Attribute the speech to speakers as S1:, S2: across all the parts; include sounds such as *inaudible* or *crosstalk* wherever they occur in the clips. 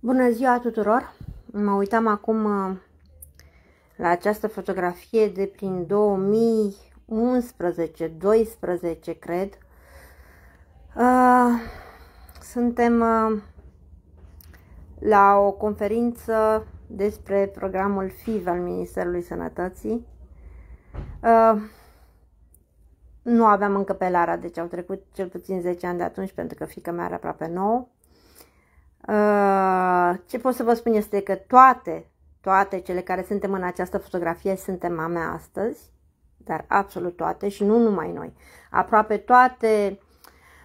S1: Bună ziua tuturor! Mă uitam acum uh, la această fotografie de prin 2011-12, cred. Uh, suntem uh, la o conferință despre programul FIV al Ministerului Sănătății. Nu aveam încă pe Lara, deci au trecut cel puțin 10 ani de atunci, pentru că fiica mea are aproape 9 Uh, ce pot să vă spun este că toate, toate cele care suntem în această fotografie suntem mame astăzi, dar absolut toate și nu numai noi. Aproape toate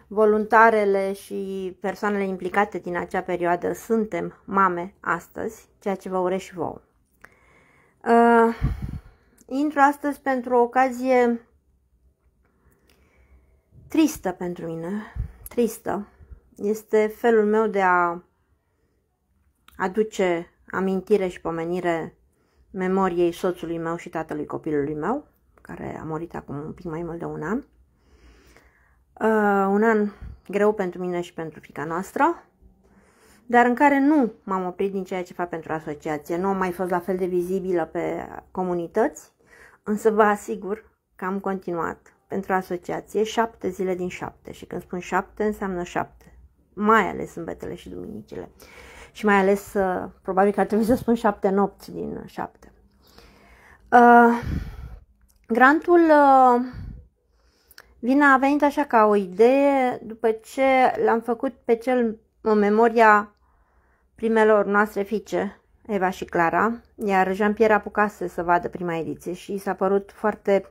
S1: voluntarele și persoanele implicate din acea perioadă suntem mame astăzi, ceea ce vă urez și vouă. Uh, intru astăzi pentru o ocazie tristă pentru mine. Tristă. Este felul meu de a aduce amintire și pomenire memoriei soțului meu și tatălui copilului meu, care a murit acum un pic mai mult de un an. Uh, un an greu pentru mine și pentru fica noastră, dar în care nu m-am oprit din ceea ce fac pentru asociație. Nu am mai fost la fel de vizibilă pe comunități, însă vă asigur că am continuat pentru asociație șapte zile din șapte. Și când spun șapte, înseamnă șapte, mai ales sâmbetele și duminicile și mai ales, uh, probabil că ar trebui să spun șapte nopți din uh, șapte. Uh, grantul vine a venit așa ca o idee după ce l-am făcut pe cel în memoria primelor noastre fiice, Eva și Clara, iar Jean-Pierre apucase să vadă prima ediție și s-a părut foarte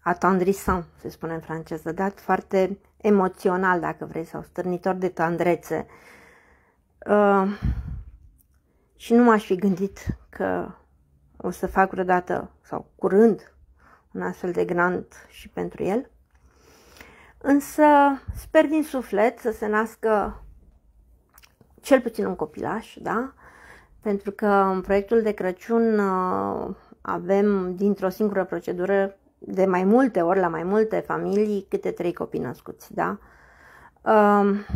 S1: atandrisant, se spune în franceză, dat foarte emoțional, dacă vrei, sau stârnitor de tandrețe Ehm, și nu m-aș fi gândit că o să fac vreodată sau curând un astfel de grant și pentru el. Însă sper din suflet să se nască cel puțin un copilaș, da? Pentru că în proiectul de Crăciun uh, avem dintr-o singură procedură de mai multe ori la mai multe familii câte trei copii născuți, da? Uh,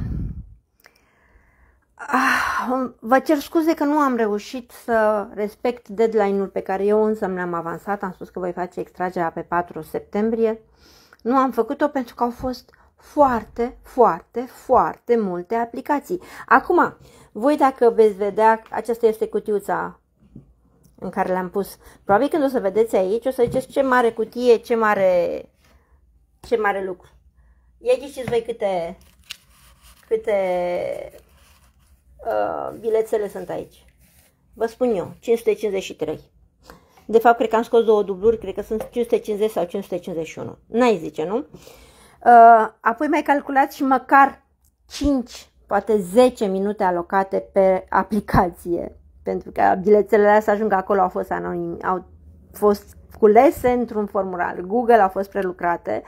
S1: Ah, vă cer scuze că nu am reușit să respect deadline-ul pe care eu însă mi-am avansat. Am spus că voi face extragerea pe 4 septembrie. Nu am făcut-o pentru că au fost foarte, foarte, foarte multe aplicații. Acum, voi dacă veți vedea, aceasta este cutiuța în care le-am pus. Probabil când o să vedeți aici, o să ziceți ce mare cutie, ce mare, ce mare lucru. Ia ghiciți voi câte, câte Uh, bilețele sunt aici. Vă spun eu, 553. De fapt, cred că am scos două dubluri, cred că sunt 550 sau 551. N-ai zice, nu? Uh, apoi mai calculați și măcar 5, poate 10 minute alocate pe aplicație. Pentru că bilețele astea să ajungă acolo au fost anonim, au fost culese într-un formular Google, au fost prelucrate,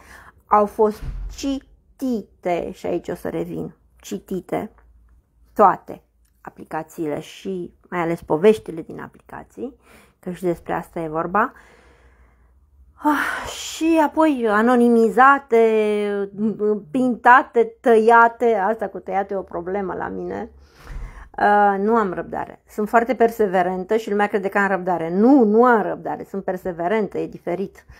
S1: au fost citite și aici o să revin, citite toate aplicațiile și mai ales poveștile din aplicații, că și despre asta e vorba, ah, și apoi anonimizate, pintate, tăiate, asta cu tăiate e o problemă la mine. Uh, nu am răbdare. Sunt foarte perseverentă și lumea crede că am răbdare. Nu, nu am răbdare. Sunt perseverentă, e diferit. Uh,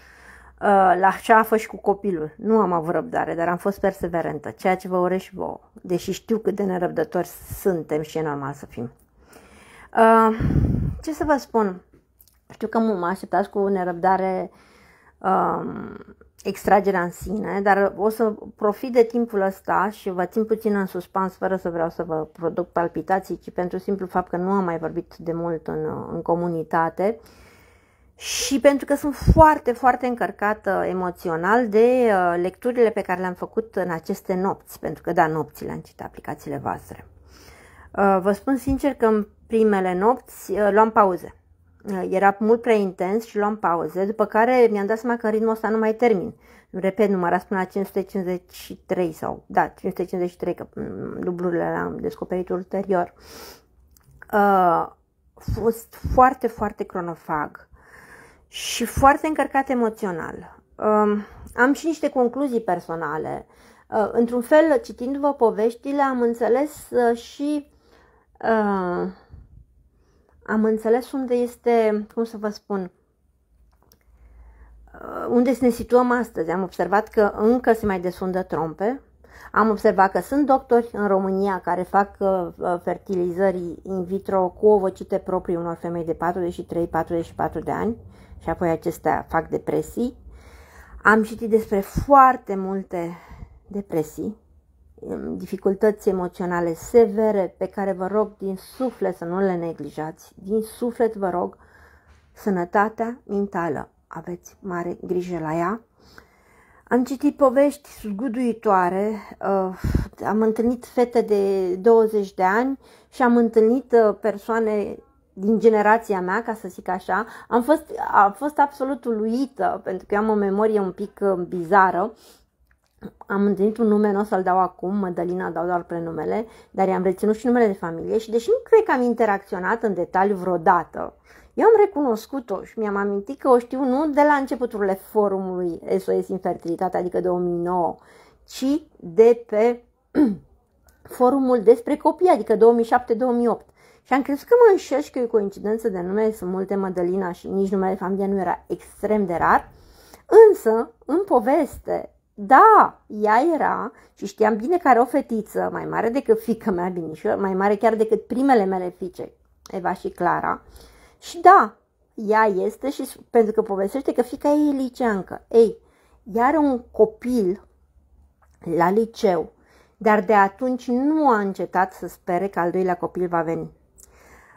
S1: Uh, la ce a fost cu copilul. Nu am avut răbdare, dar am fost perseverentă, ceea ce vă urez și vouă, deși știu cât de nerăbdători suntem și e normal să fim. Uh, ce să vă spun? Știu că mă așteptați cu nerăbdare uh, extragerea în sine, dar o să profit de timpul ăsta și vă țin puțin în suspans fără să vreau să vă produc palpitații, ci pentru simplu fapt că nu am mai vorbit de mult în, în comunitate. Uh, și pentru că sunt foarte, foarte încărcată emoțional de uh, lecturile pe care le-am făcut în aceste nopți, pentru că, da, nopțile am citit aplicațiile voastre. Uh, vă spun sincer că în primele nopți uh, luam pauze. Era mult prea intens și luam pauze, după care mi-am dat seama că ritmul ăsta nu mai termin. Repet, numărați până la 553 sau, da, 553, că mm, dublurile le-am descoperit ulterior. A fost foarte, foarte cronofag și foarte încărcat emoțional. Um, am și niște concluzii personale. Uh, într-un fel, citindu-vă poveștile, am înțeles uh, și uh, am înțeles unde este, cum să vă spun, unde ne situăm astăzi. Am observat că încă se mai desfundă trompe, am observat că sunt doctori în România care fac fertilizări in vitro cu ovocite proprii unor femei de 43-44 de ani și apoi acestea fac depresii. Am citit despre foarte multe depresii, um, dificultăți emoționale severe pe care vă rog din suflet să nu le neglijați. Din suflet vă rog sănătatea mentală. Aveți mare grijă la ea. Am citit povești zguduitoare, uh, am întâlnit fete de 20 de ani și am întâlnit uh, persoane din generația mea, ca să zic așa, am fost, am fost absolut uluită, pentru că eu am o memorie un pic uh, bizară. Am întâlnit un nume, nu o să-l dau acum, Mădălina dau doar prenumele, dar i-am reținut și numele de familie și deși nu cred că am interacționat în detaliu vreodată, eu am recunoscut-o și mi-am amintit că o știu nu de la începuturile forumului SOS Infertilitate, adică 2009, ci de pe *clears throat* forumul despre copii, adică 2007-2008. Și am crezut că mă înșești că e o coincidență de nume, sunt multe Madalina și nici numele familiei nu era extrem de rar, însă, în poveste, da, ea era și știam bine că are o fetiță mai mare decât fica mea, binișă, mai mare chiar decât primele mele fiice, Eva și Clara. Și da, ea este și pentru că povestește că fica ei e liceancă. Ei, ea are un copil la liceu, dar de atunci nu a încetat să spere că al doilea copil va veni.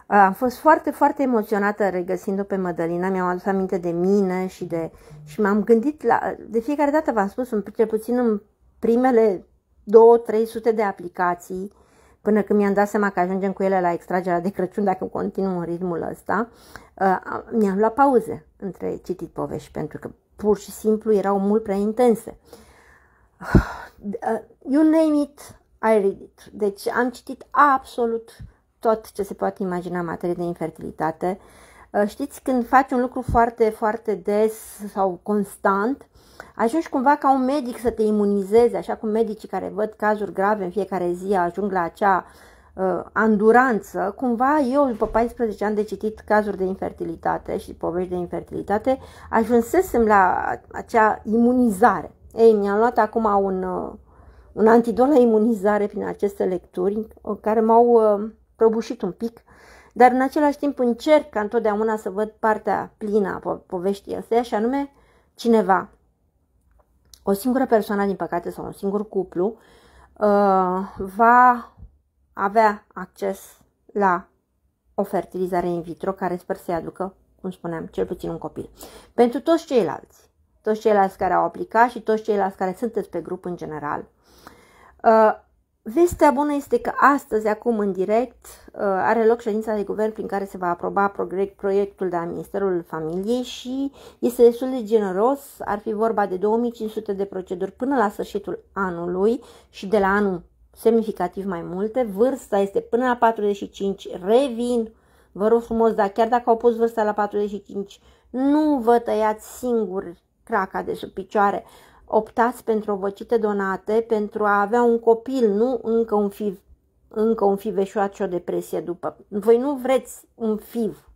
S1: Am fost foarte, foarte emoționată regăsindu-o pe Mădălina, mi-am adus aminte de mine și de... și m-am gândit la... De fiecare dată v-am spus, în, cel puțin în primele 2-300 de aplicații, până când mi-am dat seama că ajungem cu ele la extragerea de Crăciun, dacă continuăm în ritmul ăsta, mi-am luat pauze între citit povești, pentru că pur și simplu erau mult prea intense. Ah, you name it, I read it. Deci am citit absolut uh, tot ce se poate imagina în materie de infertilitate. Uh, știți, când faci un lucru foarte, foarte des sau constant, ajungi cumva ca un medic să te imunizeze, așa cum medicii care văd cazuri grave în fiecare zi ajung la acea uh, anduranță, cumva eu după 14 ani de citit cazuri de infertilitate și povești de infertilitate, ajunsesem la acea imunizare. Ei, mi-am luat acum un, uh, un antidot la imunizare prin aceste lecturi uh, care m-au uh, prăbușit un pic, dar în același timp încerc ca întotdeauna să văd partea plină a po- poveștii astea și anume cineva, o singură persoană din păcate sau un singur cuplu uh, va avea acces la o fertilizare in vitro care sper să-i aducă, cum spuneam, cel puțin un copil. Pentru toți ceilalți, toți ceilalți care au aplicat și toți ceilalți care sunteți pe grup în general, uh, Vestea bună este că astăzi, acum în direct, uh, are loc ședința de guvern prin care se va aproba proiectul de la Ministerul Familiei și este destul de generos, ar fi vorba de 2500 de proceduri până la sfârșitul anului și de la anul semnificativ mai multe, vârsta este până la 45, revin, vă rog frumos, dar chiar dacă au pus vârsta la 45, nu vă tăiați singuri craca de sub picioare optați pentru ovocite donate pentru a avea un copil, nu încă un fiv, încă un fiveșoat și o depresie după. Voi nu vreți un fiv,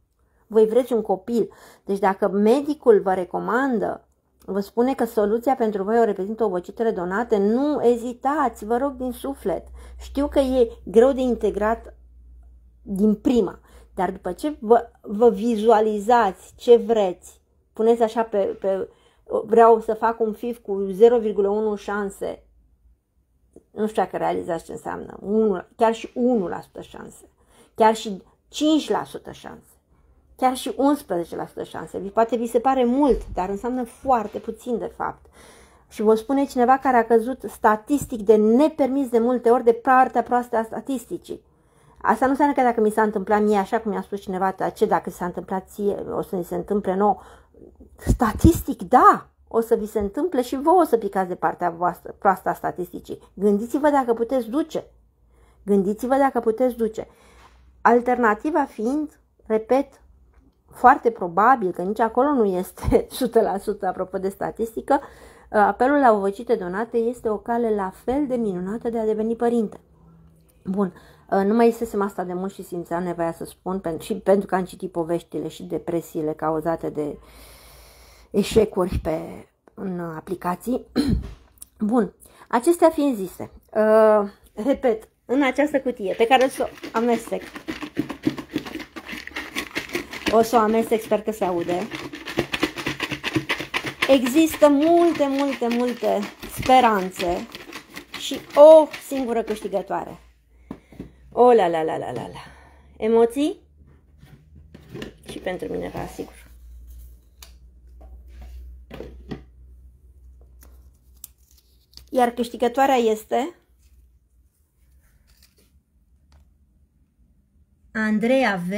S1: voi vreți un copil. Deci dacă medicul vă recomandă, vă spune că soluția pentru voi o reprezintă ovocitele donate, nu ezitați, vă rog din suflet. Știu că e greu de integrat din prima, dar după ce vă, vă vizualizați ce vreți, puneți așa pe, pe vreau să fac un FIF cu 0,1 șanse, nu știu dacă realizați ce înseamnă, 1, chiar și 1% șanse, chiar și 5% șanse, chiar și 11% șanse. Poate vi se pare mult, dar înseamnă foarte puțin de fapt. Și vă spune cineva care a căzut statistic de nepermis de multe ori de partea proastă a statisticii. Asta nu înseamnă că dacă mi s-a întâmplat mie așa cum mi-a spus cineva, ce dacă s-a întâmplat ție, o să ni se întâmple nou, Statistic, da, o să vi se întâmple și vouă să picați de partea voastră, proasta statisticii. Gândiți-vă dacă puteți duce. Gândiți-vă dacă puteți duce. Alternativa fiind, repet, foarte probabil că nici acolo nu este 100% *laughs* apropo de statistică, apelul la ovocite donate este o cale la fel de minunată de a deveni părinte. Bun, nu mai istesem asta de mult și simțeam nevoia să spun, și pentru că am citit poveștile și depresiile cauzate de uh, eșecuri pe, în aplicații. *clears throat* Bun, acestea fiind zise, uh, repet, în această cutie pe care o să o amestec, o să o amestec, sper că se aude, există multe, multe, multe speranțe și o singură câștigătoare. O la la la la la la. Emoții? Și pentru mine, vă asigur. Iar câștigătoarea este... Andreea V.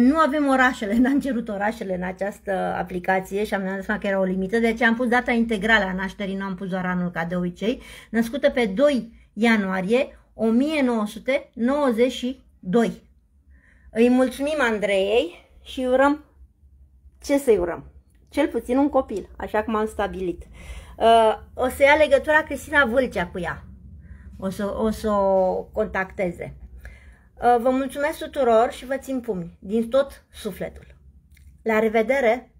S1: Nu avem orașele, *laughs* n-am cerut orașele în această aplicație și am dat seama că era o limită, deci am pus data integrală a nașterii, nu am pus doar anul ca de obicei, născută pe 2 ianuarie 1992. Îi mulțumim Andrei și urăm ce să-i urăm? Cel puțin un copil, așa cum am stabilit. Uh, o să ia legătura Cristina Vâlcea cu ea. O să, o să o contacteze. Uh, vă mulțumesc tuturor și vă țin pumni din tot sufletul. La revedere!